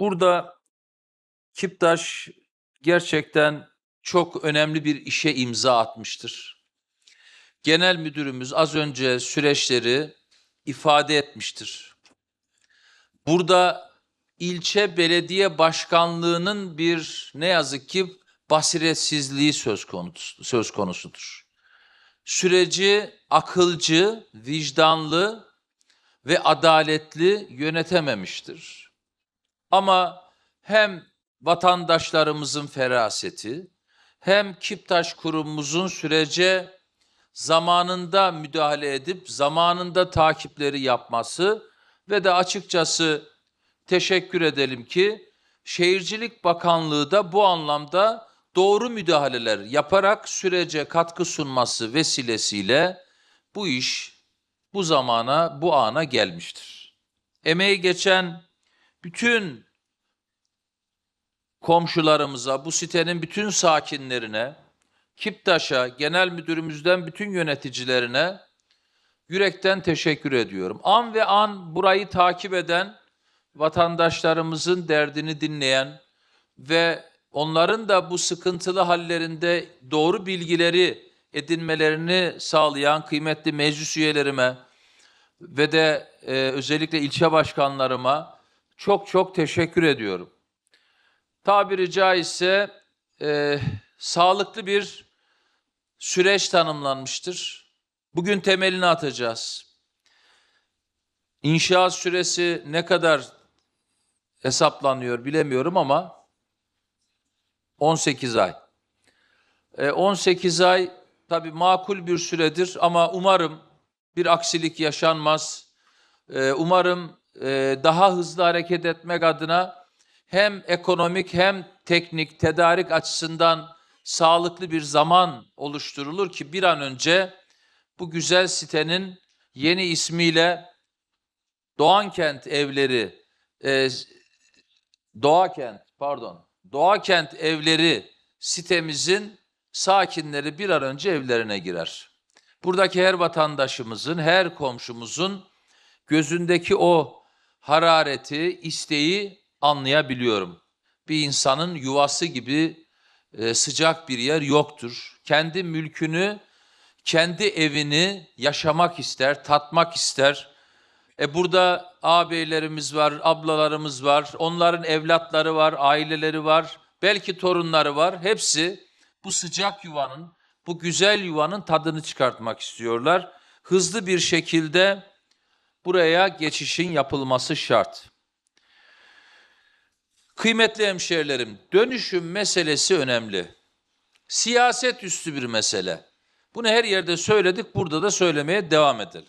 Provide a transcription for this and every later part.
Burada Kiptaş gerçekten çok önemli bir işe imza atmıştır. Genel müdürümüz az önce süreçleri ifade etmiştir. Burada ilçe belediye başkanlığının bir ne yazık ki basiretsizliği söz, konusu, söz konusudur. Süreci akılcı, vicdanlı ve adaletli yönetememiştir ama hem vatandaşlarımızın feraseti hem Kiptaş kurumumuzun sürece zamanında müdahale edip zamanında takipleri yapması ve de açıkçası teşekkür edelim ki Şehircilik Bakanlığı da bu anlamda doğru müdahaleler yaparak sürece katkı sunması vesilesiyle bu iş bu zamana, bu ana gelmiştir. Emeği geçen bütün komşularımıza, bu sitenin bütün sakinlerine, Kiptaş'a, genel müdürümüzden bütün yöneticilerine yürekten teşekkür ediyorum. An ve an burayı takip eden, vatandaşlarımızın derdini dinleyen ve onların da bu sıkıntılı hallerinde doğru bilgileri edinmelerini sağlayan kıymetli meclis üyelerime ve de e, özellikle ilçe başkanlarıma çok çok teşekkür ediyorum tabiri caizse e, sağlıklı bir süreç tanımlanmıştır. Bugün temelini atacağız. İnşaat süresi ne kadar hesaplanıyor bilemiyorum ama 18 ay. E, 18 ay tabi makul bir süredir ama umarım bir aksilik yaşanmaz. E, umarım e, daha hızlı hareket etmek adına hem ekonomik hem teknik tedarik açısından sağlıklı bir zaman oluşturulur ki bir an önce bu güzel sitenin yeni ismiyle Doğankent Evleri e, Doğakent pardon Doğakent Evleri sitemizin sakinleri bir an önce evlerine girer. Buradaki her vatandaşımızın, her komşumuzun gözündeki o harareti, isteği anlayabiliyorum. Bir insanın yuvası gibi e, sıcak bir yer yoktur. Kendi mülkünü, kendi evini yaşamak ister, tatmak ister. E burada ağabeylerimiz var, ablalarımız var, onların evlatları var, aileleri var, belki torunları var. Hepsi bu sıcak yuvanın, bu güzel yuvanın tadını çıkartmak istiyorlar. Hızlı bir şekilde buraya geçişin yapılması şart. Kıymetli hemşehrilerim, dönüşüm meselesi önemli. Siyaset üstü bir mesele. Bunu her yerde söyledik, burada da söylemeye devam edelim.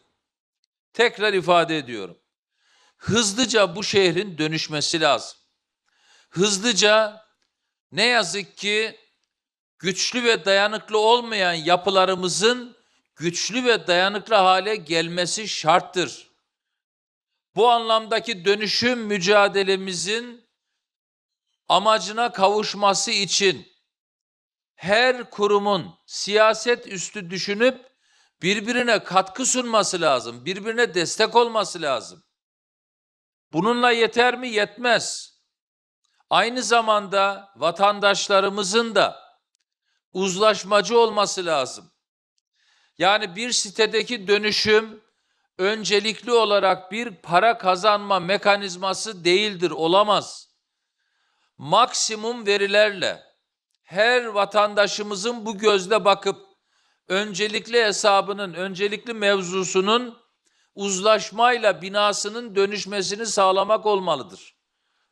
Tekrar ifade ediyorum. Hızlıca bu şehrin dönüşmesi lazım. Hızlıca ne yazık ki güçlü ve dayanıklı olmayan yapılarımızın güçlü ve dayanıklı hale gelmesi şarttır. Bu anlamdaki dönüşüm mücadelemizin amacına kavuşması için her kurumun siyaset üstü düşünüp birbirine katkı sunması lazım, birbirine destek olması lazım. Bununla yeter mi? Yetmez. Aynı zamanda vatandaşlarımızın da uzlaşmacı olması lazım. Yani bir sitedeki dönüşüm öncelikli olarak bir para kazanma mekanizması değildir, olamaz maksimum verilerle her vatandaşımızın bu gözle bakıp öncelikli hesabının, öncelikli mevzusunun uzlaşmayla binasının dönüşmesini sağlamak olmalıdır.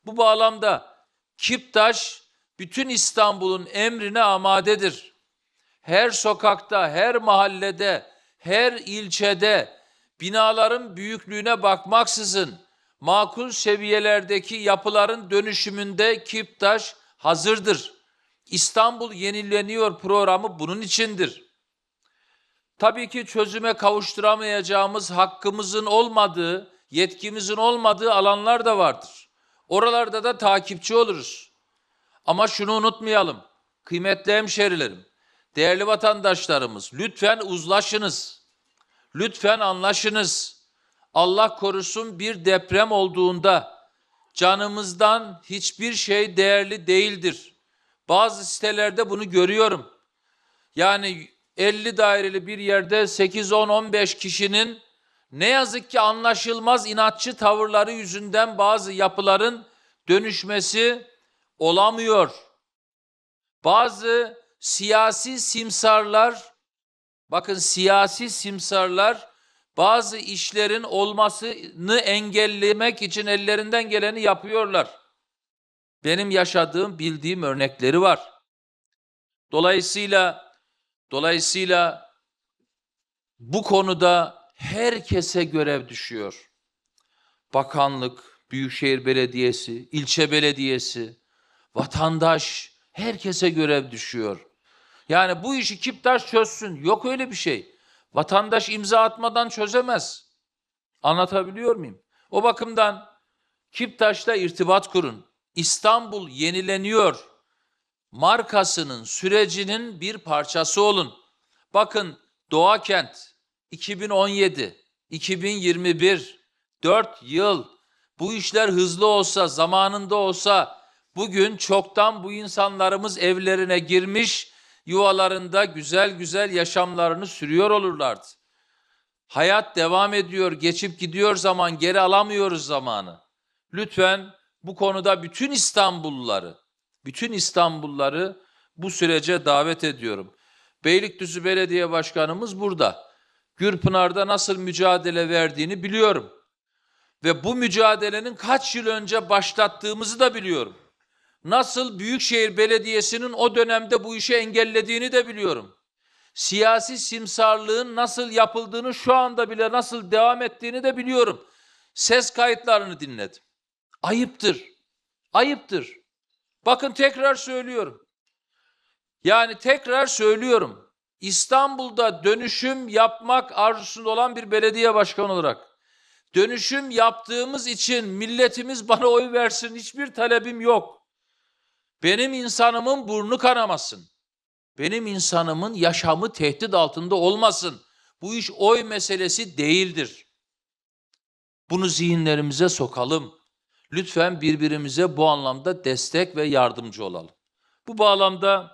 Bu bağlamda Kiptaş bütün İstanbul'un emrine amadedir. Her sokakta, her mahallede, her ilçede binaların büyüklüğüne bakmaksızın makul seviyelerdeki yapıların dönüşümünde Kiptaş hazırdır. İstanbul Yenileniyor programı bunun içindir. Tabii ki çözüme kavuşturamayacağımız hakkımızın olmadığı, yetkimizin olmadığı alanlar da vardır. Oralarda da takipçi oluruz. Ama şunu unutmayalım. Kıymetli hemşerilerim, değerli vatandaşlarımız lütfen uzlaşınız. Lütfen anlaşınız. Allah korusun bir deprem olduğunda canımızdan hiçbir şey değerli değildir. Bazı sitelerde bunu görüyorum. Yani 50 daireli bir yerde 8 10 15 kişinin ne yazık ki anlaşılmaz inatçı tavırları yüzünden bazı yapıların dönüşmesi olamıyor. Bazı siyasi simsarlar bakın siyasi simsarlar bazı işlerin olmasını engellemek için ellerinden geleni yapıyorlar. Benim yaşadığım, bildiğim örnekleri var. Dolayısıyla dolayısıyla bu konuda herkese görev düşüyor. Bakanlık, büyükşehir belediyesi, ilçe belediyesi, vatandaş herkese görev düşüyor. Yani bu işi Kiptaş çözsün. Yok öyle bir şey. Vatandaş imza atmadan çözemez. Anlatabiliyor muyum? O bakımdan Kiptaş'la irtibat kurun. İstanbul yenileniyor markasının sürecinin bir parçası olun. Bakın Doğa Kent 2017, 2021 4 yıl bu işler hızlı olsa, zamanında olsa bugün çoktan bu insanlarımız evlerine girmiş yuvalarında güzel güzel yaşamlarını sürüyor olurlardı. Hayat devam ediyor, geçip gidiyor zaman, geri alamıyoruz zamanı. Lütfen bu konuda bütün İstanbulluları, bütün İstanbulluları bu sürece davet ediyorum. Beylikdüzü Belediye Başkanımız burada. Gürpınar'da nasıl mücadele verdiğini biliyorum. Ve bu mücadelenin kaç yıl önce başlattığımızı da biliyorum nasıl Büyükşehir Belediyesi'nin o dönemde bu işi engellediğini de biliyorum. Siyasi simsarlığın nasıl yapıldığını şu anda bile nasıl devam ettiğini de biliyorum. Ses kayıtlarını dinledim. Ayıptır. Ayıptır. Bakın tekrar söylüyorum. Yani tekrar söylüyorum. İstanbul'da dönüşüm yapmak arzusunda olan bir belediye başkanı olarak dönüşüm yaptığımız için milletimiz bana oy versin hiçbir talebim yok. Benim insanımın burnu kanamasın. Benim insanımın yaşamı tehdit altında olmasın. Bu iş oy meselesi değildir. Bunu zihinlerimize sokalım. Lütfen birbirimize bu anlamda destek ve yardımcı olalım. Bu bağlamda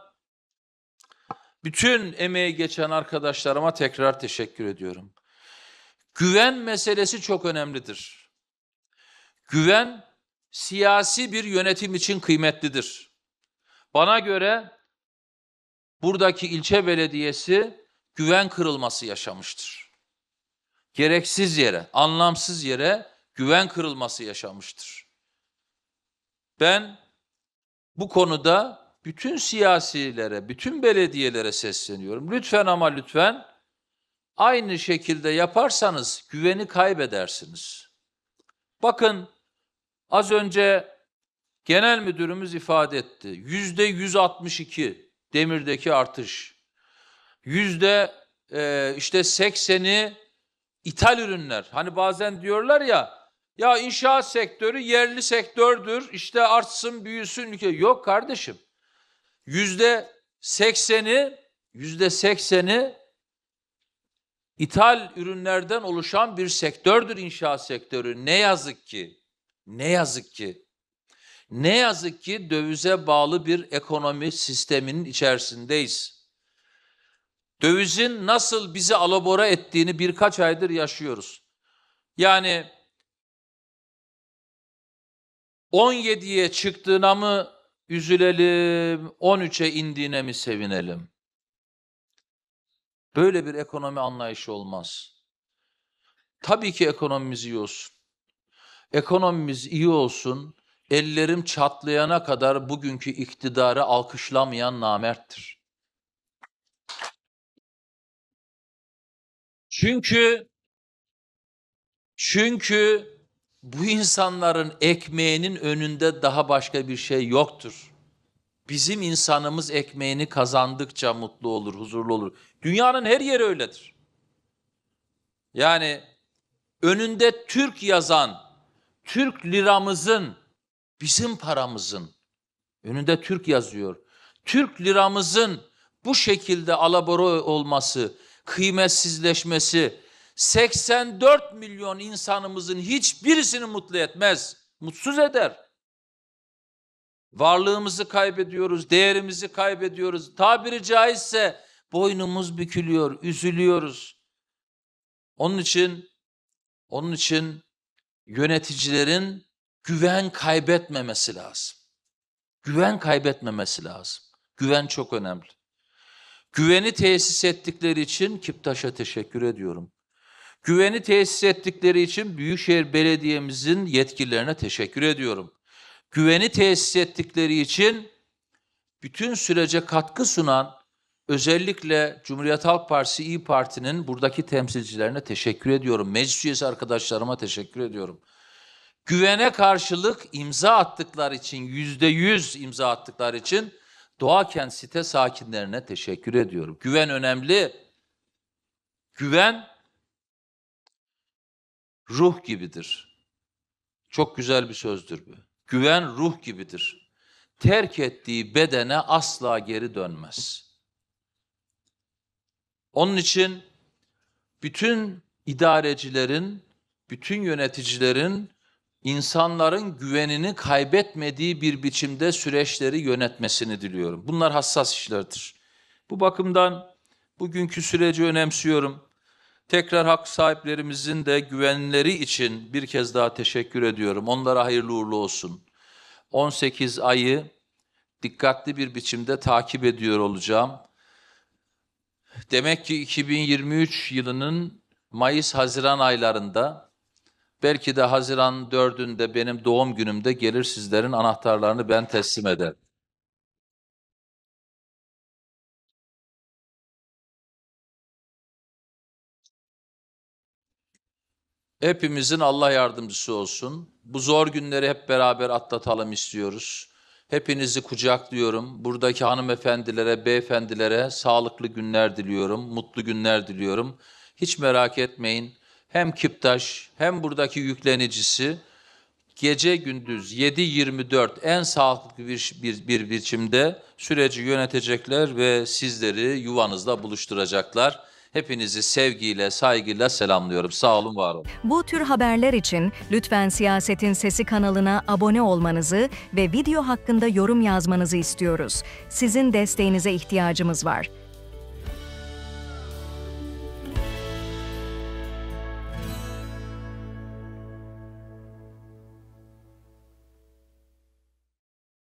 bütün emeği geçen arkadaşlarıma tekrar teşekkür ediyorum. Güven meselesi çok önemlidir. Güven siyasi bir yönetim için kıymetlidir. Bana göre buradaki ilçe belediyesi güven kırılması yaşamıştır. Gereksiz yere, anlamsız yere güven kırılması yaşamıştır. Ben bu konuda bütün siyasilere, bütün belediyelere sesleniyorum. Lütfen ama lütfen aynı şekilde yaparsanız güveni kaybedersiniz. Bakın az önce Genel müdürümüz ifade etti. Yüzde 162 demirdeki artış. Yüzde e, işte 80'i ithal ürünler. Hani bazen diyorlar ya ya inşaat sektörü yerli sektördür. İşte artsın büyüsün. Yok kardeşim. Yüzde 80'i yüzde 80'i ithal ürünlerden oluşan bir sektördür inşaat sektörü. Ne yazık ki. Ne yazık ki. Ne yazık ki dövize bağlı bir ekonomi sisteminin içerisindeyiz. Dövizin nasıl bizi alabora ettiğini birkaç aydır yaşıyoruz. Yani 17'ye çıktığına mı üzülelim, 13'e indiğine mi sevinelim? Böyle bir ekonomi anlayışı olmaz. Tabii ki ekonomimiz iyi olsun. Ekonomimiz iyi olsun ellerim çatlayana kadar bugünkü iktidarı alkışlamayan namerttir. Çünkü çünkü bu insanların ekmeğinin önünde daha başka bir şey yoktur. Bizim insanımız ekmeğini kazandıkça mutlu olur, huzurlu olur. Dünyanın her yeri öyledir. Yani önünde Türk yazan, Türk liramızın bizim paramızın önünde Türk yazıyor. Türk liramızın bu şekilde alabora olması, kıymetsizleşmesi 84 milyon insanımızın hiçbirisini mutlu etmez, mutsuz eder. Varlığımızı kaybediyoruz, değerimizi kaybediyoruz. Tabiri caizse boynumuz bükülüyor, üzülüyoruz. Onun için onun için yöneticilerin güven kaybetmemesi lazım. Güven kaybetmemesi lazım. Güven çok önemli. Güveni tesis ettikleri için Kiptaş'a teşekkür ediyorum. Güveni tesis ettikleri için Büyükşehir Belediye'mizin yetkililerine teşekkür ediyorum. Güveni tesis ettikleri için bütün sürece katkı sunan özellikle Cumhuriyet Halk Partisi İyi Parti'nin buradaki temsilcilerine teşekkür ediyorum. Meclis üyesi arkadaşlarıma teşekkür ediyorum güvene karşılık imza attıklar için, yüzde yüz imza attıklar için Doğakent site sakinlerine teşekkür ediyorum. Güven önemli. Güven ruh gibidir. Çok güzel bir sözdür bu. Güven ruh gibidir. Terk ettiği bedene asla geri dönmez. Onun için bütün idarecilerin, bütün yöneticilerin insanların güvenini kaybetmediği bir biçimde süreçleri yönetmesini diliyorum. Bunlar hassas işlerdir. Bu bakımdan bugünkü süreci önemsiyorum. Tekrar hak sahiplerimizin de güvenleri için bir kez daha teşekkür ediyorum. Onlara hayırlı uğurlu olsun. 18 ayı dikkatli bir biçimde takip ediyor olacağım. Demek ki 2023 yılının Mayıs-Haziran aylarında Belki de Haziran 4'ünde benim doğum günümde gelir sizlerin anahtarlarını ben teslim ederim. Hepimizin Allah yardımcısı olsun. Bu zor günleri hep beraber atlatalım istiyoruz. Hepinizi kucaklıyorum. Buradaki hanımefendilere, beyefendilere sağlıklı günler diliyorum, mutlu günler diliyorum. Hiç merak etmeyin hem Kiptaş hem buradaki yüklenicisi gece gündüz 7-24 en sağlıklı bir, bir, bir biçimde süreci yönetecekler ve sizleri yuvanızda buluşturacaklar. Hepinizi sevgiyle, saygıyla selamlıyorum. Sağ olun, var olun. Bu tür haberler için lütfen Siyasetin Sesi kanalına abone olmanızı ve video hakkında yorum yazmanızı istiyoruz. Sizin desteğinize ihtiyacımız var.